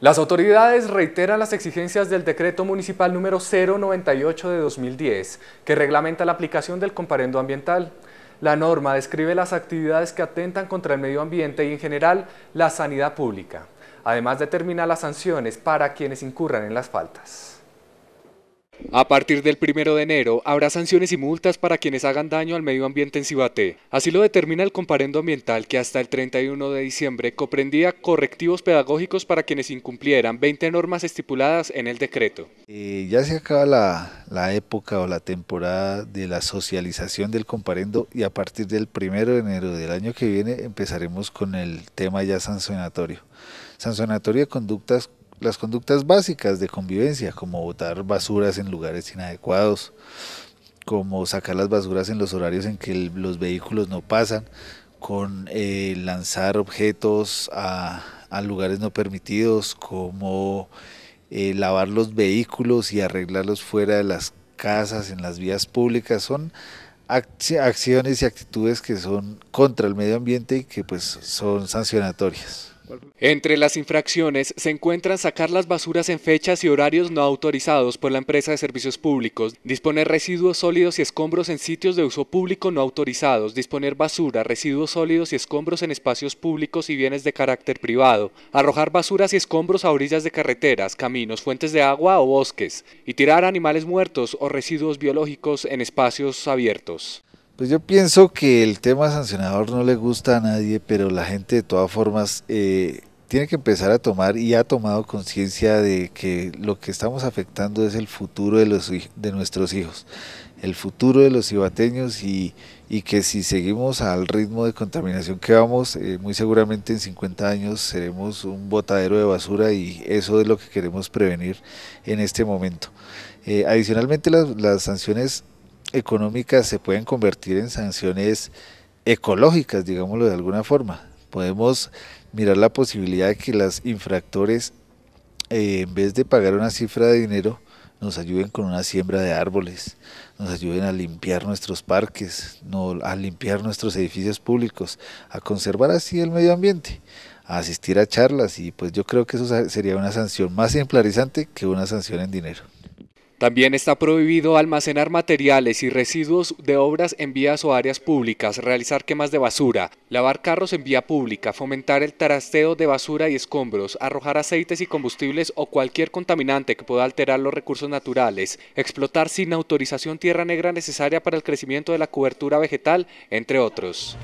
Las autoridades reiteran las exigencias del decreto municipal número 098 de 2010, que reglamenta la aplicación del comparendo ambiental. La norma describe las actividades que atentan contra el medio ambiente y en general la sanidad pública. Además determina las sanciones para quienes incurran en las faltas. A partir del 1 de enero habrá sanciones y multas para quienes hagan daño al medio ambiente en Cibaté. Así lo determina el comparendo ambiental que hasta el 31 de diciembre comprendía correctivos pedagógicos para quienes incumplieran 20 normas estipuladas en el decreto. Eh, ya se acaba la, la, época o la temporada de la socialización del comparendo y a partir del 1 de enero del año que viene empezaremos con el tema ya sancionatorio. Sancionatorio de conductas las conductas básicas de convivencia, como botar basuras en lugares inadecuados, como sacar las basuras en los horarios en que los vehículos no pasan, con eh, lanzar objetos a, lugares no permitidos, como eh, lavar los vehículos y arreglarlos fuera de las casas, en las vías públicas, son acciones y actitudes que son contra el medio ambiente y que pues son sancionatorias. Entre las infracciones se encuentran sacar las basuras en fechas y horarios no autorizados por la empresa de servicios públicos, disponer residuos sólidos y escombros en sitios de uso público no autorizados, disponer basura, residuos sólidos y escombros en espacios públicos y bienes de carácter privado, arrojar basuras y escombros a orillas de carreteras, caminos, fuentes de agua o bosques, y tirar animales muertos o residuos biológicos en espacios abiertos. Pues yo pienso que el tema sancionador no le gusta a nadie, pero la gente de todas formas eh, tiene que empezar a tomar y ha tomado conciencia de que lo que estamos afectando es el futuro de, nuestros hijos, el futuro de los cibateños y, que si seguimos al ritmo de contaminación que vamos, eh, muy seguramente en 50 años seremos un botadero de basura y eso es lo que queremos prevenir en este momento. Eh, adicionalmente las sanciones económicas se pueden convertir en sanciones ecológicas, digámoslo de alguna forma. Podemos mirar la posibilidad de que los infractores, eh, en vez de pagar una cifra de dinero, nos ayuden con una siembra de árboles, nos ayuden a limpiar nuestros parques, a limpiar nuestros edificios públicos, a conservar así el medio ambiente, a asistir a charlas y pues yo creo que eso sería una sanción más ejemplarizante que una sanción en dinero. También está prohibido almacenar materiales y residuos de obras en vías o áreas públicas, realizar quemas de basura, lavar carros en vía pública, fomentar el tarasteo de basura y escombros, arrojar aceites y combustibles o cualquier contaminante que pueda alterar los recursos naturales, explotar sin autorización tierra negra necesaria para el crecimiento de la cobertura vegetal, entre otros.